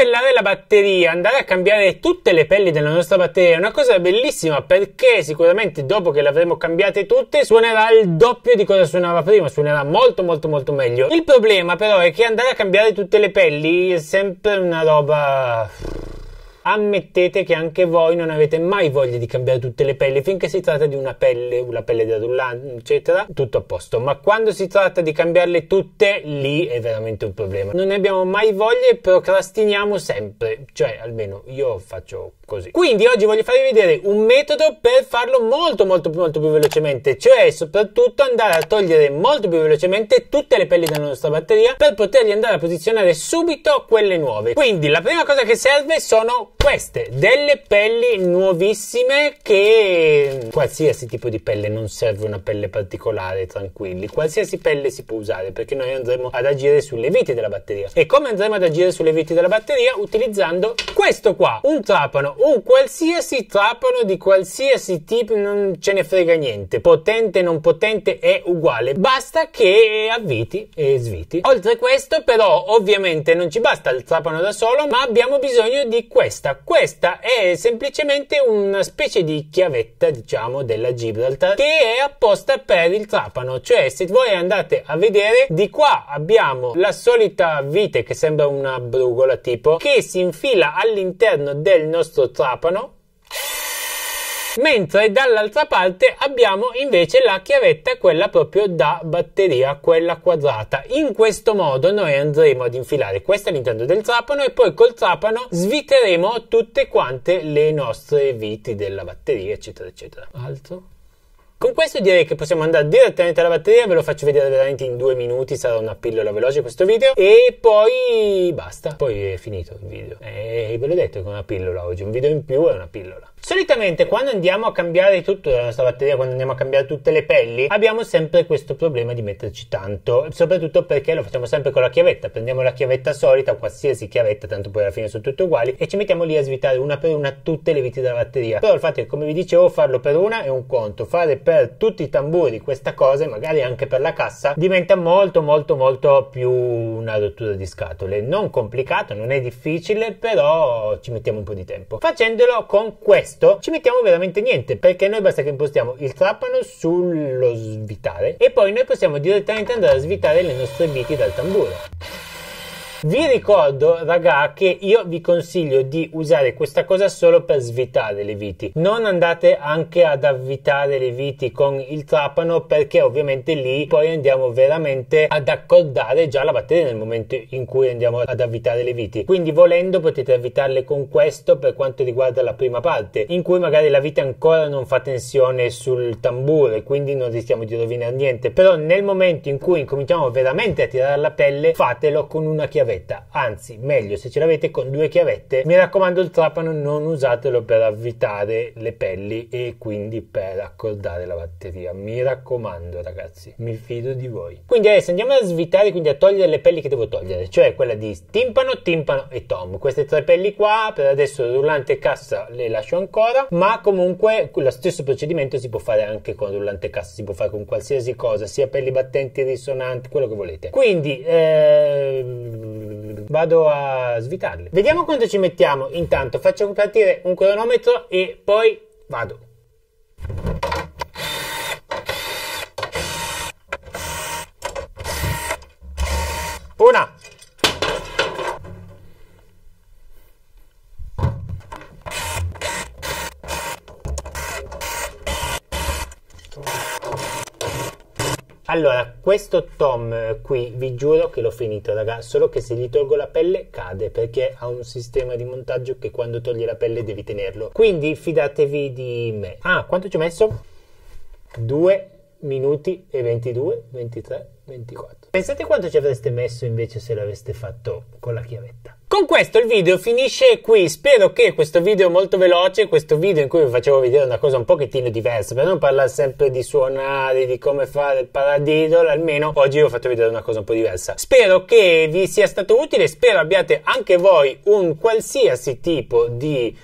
ripellare la batteria, andare a cambiare tutte le pelli della nostra batteria è una cosa bellissima perché sicuramente dopo che le avremo cambiate tutte suonerà il doppio di cosa suonava prima, suonerà molto molto molto meglio. Il problema però è che andare a cambiare tutte le pelli è sempre una roba ammettete che anche voi non avete mai voglia di cambiare tutte le pelli finché si tratta di una pelle, una pelle di adullante, eccetera, tutto a posto. Ma quando si tratta di cambiarle tutte, lì è veramente un problema. Non ne abbiamo mai voglia e procrastiniamo sempre, cioè almeno io faccio così. Quindi oggi voglio farvi vedere un metodo per farlo molto molto molto più velocemente, cioè soprattutto andare a togliere molto più velocemente tutte le pelli della nostra batteria per poterli andare a posizionare subito quelle nuove. Quindi la prima cosa che serve sono queste delle pelli nuovissime che qualsiasi tipo di pelle non serve una pelle particolare tranquilli qualsiasi pelle si può usare perché noi andremo ad agire sulle viti della batteria e come andremo ad agire sulle viti della batteria utilizzando questo qua un trapano un qualsiasi trapano di qualsiasi tipo non ce ne frega niente potente non potente è uguale basta che avviti e sviti oltre questo però ovviamente non ci basta il trapano da solo ma abbiamo bisogno di questa chiavetta. Questa è semplicemente una specie di chiavetta, diciamo, della Gibraltar che è apposta per il trapano. Cioè, se voi andate a vedere, di qua abbiamo la solita vite che sembra una brugola tipo, che si infila all'interno del nostro trapano mentre dall'altra parte abbiamo invece la chiavetta quella proprio da batteria quella quadrata in questo modo noi andremo ad infilare questa all'interno del trapano e poi col trapano sviteremo tutte quante le nostre viti della batteria eccetera eccetera altro con questo direi che possiamo andare direttamente alla batteria, ve lo faccio vedere veramente in due minuti, sarà una pillola veloce questo video e poi basta, poi è finito il video. E eh, ve l'ho detto che è una pillola oggi, un video in più è una pillola. Solitamente quando andiamo a cambiare tutto la eh, nostra batteria, quando andiamo a cambiare tutte le pelli, abbiamo sempre questo problema di metterci tanto, soprattutto perché lo facciamo sempre con la chiavetta, prendiamo la chiavetta solita, qualsiasi chiavetta, tanto poi alla fine sono tutte uguali, e ci mettiamo lì a svitare una per una tutte le viti della batteria. Però il fatto è che come vi dicevo farlo per una è un conto, fare per tutti i tamburi questa cosa e magari anche per la cassa diventa molto molto molto più una rottura di scatole. Non complicato, non è difficile, però ci mettiamo un po' di tempo. Facendolo con questo questo ci mettiamo veramente niente perché noi basta che impostiamo il trapano sullo svitare e poi noi possiamo direttamente andare a svitare le nostre viti dal tamburo vi ricordo, raga, che io vi consiglio di usare questa cosa solo per svitare le viti. Non andate anche ad avvitare le viti con il trapano perché ovviamente lì poi andiamo veramente ad accordare già la batteria nel momento in cui andiamo ad avvitare le viti. Quindi volendo potete avvitarle con questo per quanto riguarda la prima parte, in cui magari la vite ancora non fa tensione sul tamburo e quindi non rischiamo di rovinare niente. Però nel momento in cui incominciamo veramente a tirare la pelle, fatelo con una chiave chiavetta, anzi meglio se ce l'avete con due chiavette. Mi raccomando il trapano non usatelo per avvitare le pelli e quindi per accordare la batteria. Mi raccomando ragazzi, mi fido di voi. Quindi adesso andiamo a svitare, quindi a togliere le pelli che devo togliere, cioè quella di timpano, timpano e tom. Queste tre pelli qua per adesso rullante e cassa le lascio ancora, ma comunque lo stesso procedimento si può fare anche con rullante e cassa, si può fare con qualsiasi cosa, sia pelli battenti, risonanti, quello che volete. Quindi eh, vado a svitarli. Vediamo quanto ci mettiamo. Intanto faccio partire un cronometro e poi vado. Una. Allora, questo Tom eh, qui, vi giuro che l'ho finito, raga, solo che se gli tolgo la pelle cade, perché ha un sistema di montaggio che quando togli la pelle devi tenerlo. Quindi fidatevi di me. Ah, quanto ci ho messo? Due minuti e 22, 23, 24. Pensate quanto ci avreste messo invece se l'aveste fatto con la chiavetta. Con questo il video finisce qui, spero che questo video molto veloce, questo video in cui vi facevo vedere una cosa un pochettino diversa, per non parlare sempre di suonare, di come fare il paradiddle, almeno oggi vi ho fatto vedere una cosa un po' diversa. Spero che vi sia stato utile, spero abbiate anche voi un qualsiasi tipo di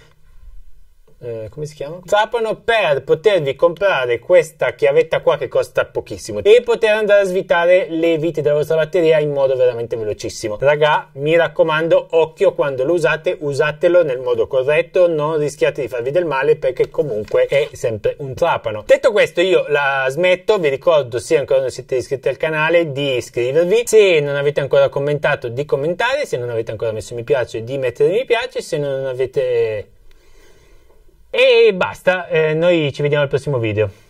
eh, come si chiama? Zappano per potervi comprare questa chiavetta qua che costa pochissimo e poter andare a svitare le viti della vostra batteria in modo veramente velocissimo. Raga, mi raccomando, occhio quando lo usate, usatelo nel modo corretto, non rischiate di farvi del male perché comunque è sempre un trapano. Detto questo, io la smetto, vi ricordo se ancora non siete iscritti al canale di iscrivervi, se non avete ancora commentato di commentare, se non avete ancora messo mi piace di mettere mi piace, se non avete e basta, eh, noi ci vediamo al prossimo video.